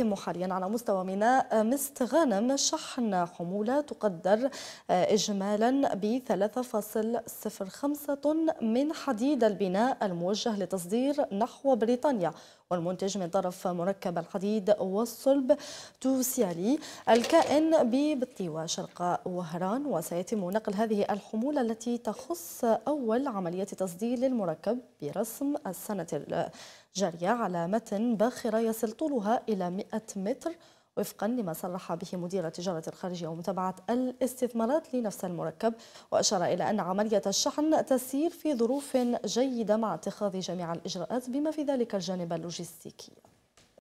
يتم حاليا على مستوى ميناء آه، مست غانم شحن حمولة تقدر آه، إجمالا ب 3.05 طن من حديد البناء الموجه لتصدير نحو بريطانيا والمنتج من طرف مركب الحديد والصلب توسيالي الكائن ببطيوة شرق وهران وسيتم نقل هذه الحمولة التي تخص أول عملية تصدير للمركب برسم السنة جارية على متن باخرة يصل طولها إلى 100 متر وفقا لما صرح به مدير التجارة الخارجية ومتابعة الاستثمارات لنفس المركب وأشار إلى أن عملية الشحن تسير في ظروف جيدة مع اتخاذ جميع الإجراءات بما في ذلك الجانب اللوجستيكي